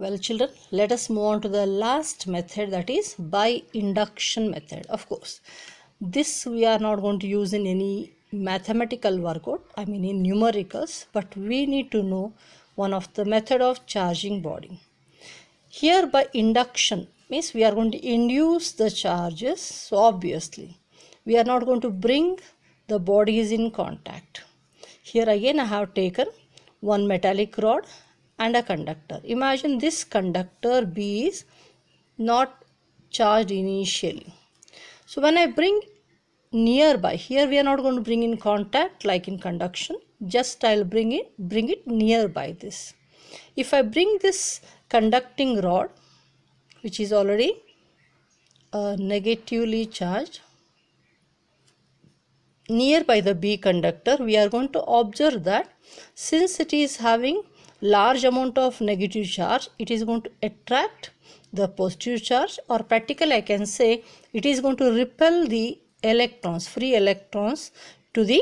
Well children, let us move on to the last method that is by induction method. Of course, this we are not going to use in any mathematical workout, I mean in numericals, but we need to know one of the method of charging body. Here by induction means we are going to induce the charges, so obviously. We are not going to bring the bodies in contact. Here again I have taken one metallic rod and a conductor. Imagine this conductor B is not charged initially. So when I bring nearby, here we are not going to bring in contact like in conduction, just I'll bring it, bring it nearby this. If I bring this conducting rod, which is already uh, negatively charged, nearby the B conductor, we are going to observe that since it is having large amount of negative charge it is going to attract the positive charge or practically i can say it is going to repel the electrons free electrons to the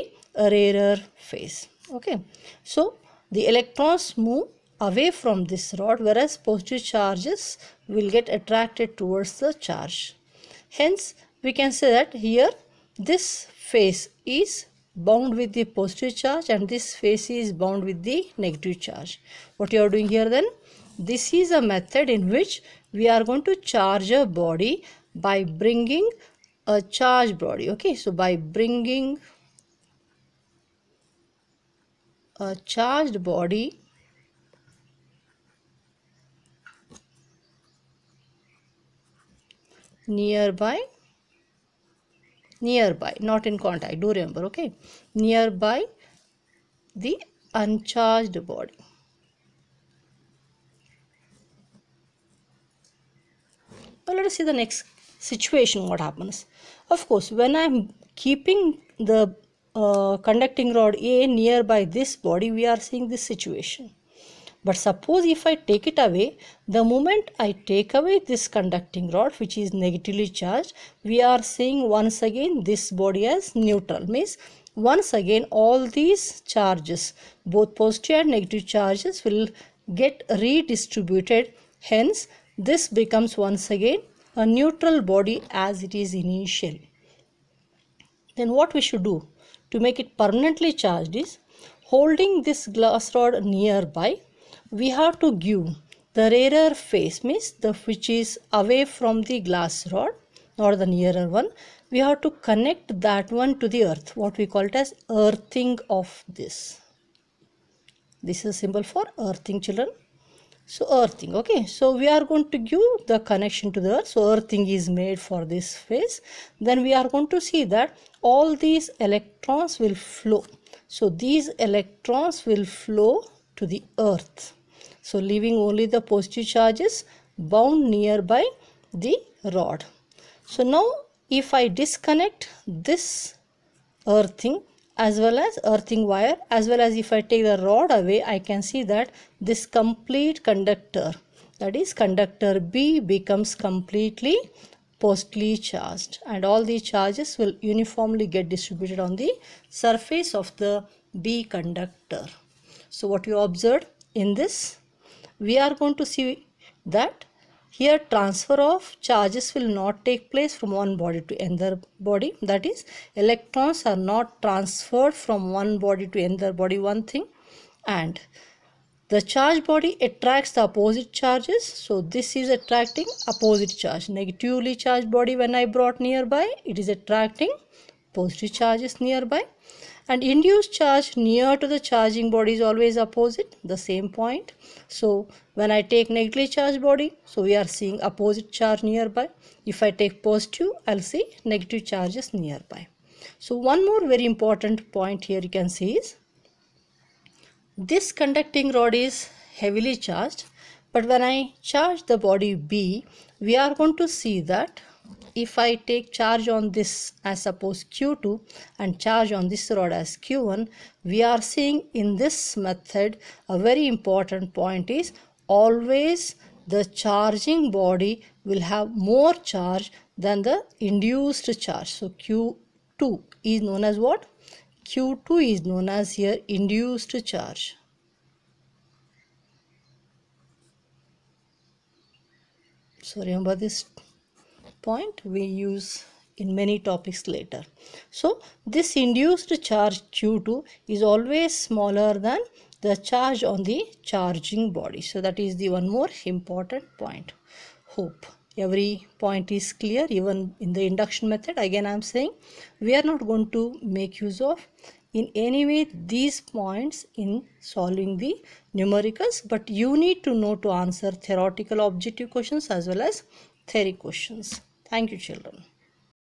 rarer phase okay so the electrons move away from this rod whereas positive charges will get attracted towards the charge hence we can say that here this phase is bound with the positive charge and this face is bound with the negative charge. What you are doing here then? This is a method in which we are going to charge a body by bringing a charged body. Okay, so by bringing a charged body nearby nearby not in contact do remember okay nearby the uncharged body now let us see the next situation what happens of course when i am keeping the uh, conducting rod a nearby this body we are seeing this situation but suppose if I take it away, the moment I take away this conducting rod which is negatively charged, we are saying once again this body as neutral means once again all these charges both positive and negative charges will get redistributed hence this becomes once again a neutral body as it is initially then what we should do to make it permanently charged is holding this glass rod nearby we have to give the rarer face means the which is away from the glass rod or the nearer one we have to connect that one to the earth what we call it as earthing of this this is a symbol for earthing children so earthing okay so we are going to give the connection to the earth so earthing is made for this face then we are going to see that all these electrons will flow so these electrons will flow to the earth so leaving only the positive charges bound nearby the rod. So now if I disconnect this earthing as well as earthing wire as well as if I take the rod away I can see that this complete conductor that is conductor B becomes completely positively charged and all the charges will uniformly get distributed on the surface of the B conductor. So what you observed in this we are going to see that here transfer of charges will not take place from one body to another body that is electrons are not transferred from one body to another body one thing and the charged body attracts the opposite charges so this is attracting opposite charge negatively charged body when i brought nearby it is attracting positive charges nearby and induced charge near to the charging body is always opposite the same point so when i take negatively charged body so we are seeing opposite charge nearby if i take positive i'll see negative charges nearby so one more very important point here you can see is this conducting rod is heavily charged but when i charge the body b we are going to see that if I take charge on this as suppose Q2 and charge on this rod as Q1, we are seeing in this method a very important point is always the charging body will have more charge than the induced charge. So Q2 is known as what? Q2 is known as here induced charge. So remember this point we use in many topics later. So this induced charge Q2 is always smaller than the charge on the charging body. So that is the one more important point. Hope every point is clear even in the induction method again I am saying we are not going to make use of in any way these points in solving the numericals but you need to know to answer theoretical objective questions as well as theory questions. Thank you children.